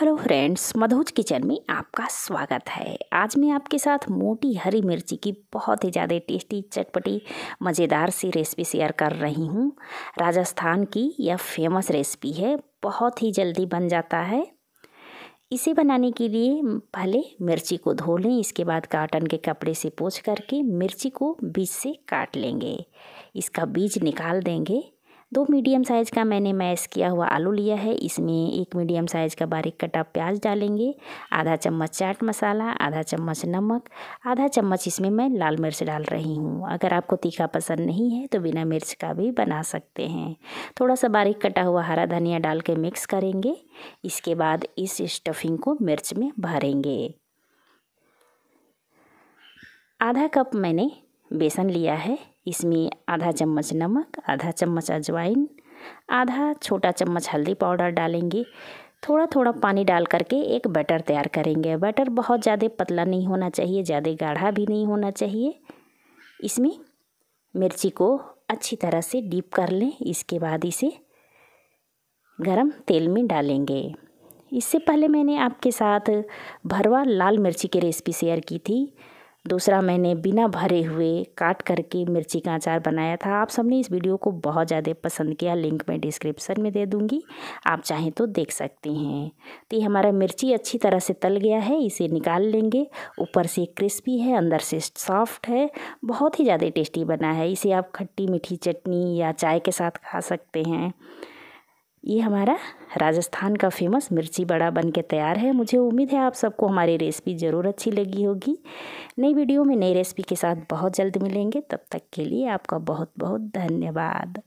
hello friends मधुज kitchen में आपका स्वागत है आज मैं आपके साथ मोटी हरी मिर्ची की बहुत ही ज़्यादा टेस्टी चटपटी मज़ेदार सी रेसिपी शेयर कर रही हूँ राजस्थान की यह फेमस रेसिपी है बहुत ही जल्दी बन जाता है इसे बनाने के लिए पहले मिर्ची को धो लें इसके बाद काटन के कपड़े से पोछ करके मिर्ची को बीज से काट लेंगे इसका बीज निकाल देंगे दो मीडियम साइज़ का मैंने मैश किया हुआ आलू लिया है इसमें एक मीडियम साइज़ का बारीक कटा प्याज डालेंगे आधा चम्मच चाट मसाला आधा चम्मच नमक आधा चम्मच इसमें मैं लाल मिर्च डाल रही हूँ अगर आपको तीखा पसंद नहीं है तो बिना मिर्च का भी बना सकते हैं थोड़ा सा बारीक कटा हुआ हरा धनिया डाल के मिक्स करेंगे इसके बाद इस स्टफिंग को मिर्च में भरेंगे आधा कप मैंने बेसन लिया है इसमें आधा चम्मच नमक आधा चम्मच अजवाइन आधा छोटा चम्मच हल्दी पाउडर डालेंगे थोड़ा थोड़ा पानी डाल करके एक बैटर तैयार करेंगे बटर बहुत ज़्यादा पतला नहीं होना चाहिए ज़्यादा गाढ़ा भी नहीं होना चाहिए इसमें मिर्ची को अच्छी तरह से डीप कर लें इसके बाद इसे गरम तेल में डालेंगे इससे पहले मैंने आपके साथ भरवा लाल मिर्ची की रेसिपी शेयर की थी दूसरा मैंने बिना भरे हुए काट करके मिर्ची का अचार बनाया था आप सबने इस वीडियो को बहुत ज़्यादा पसंद किया लिंक मैं डिस्क्रिप्शन में दे दूँगी आप चाहें तो देख सकते हैं तो ये हमारा मिर्ची अच्छी तरह से तल गया है इसे निकाल लेंगे ऊपर से क्रिस्पी है अंदर से सॉफ्ट है बहुत ही ज़्यादा टेस्टी बना है इसे आप खट्टी मीठी चटनी या चाय के साथ खा सकते हैं ये हमारा राजस्थान का फेमस मिर्ची बड़ा बन के तैयार है मुझे उम्मीद है आप सबको हमारी रेसिपी ज़रूर अच्छी लगी होगी नई वीडियो में नई रेसिपी के साथ बहुत जल्द मिलेंगे तब तक के लिए आपका बहुत बहुत धन्यवाद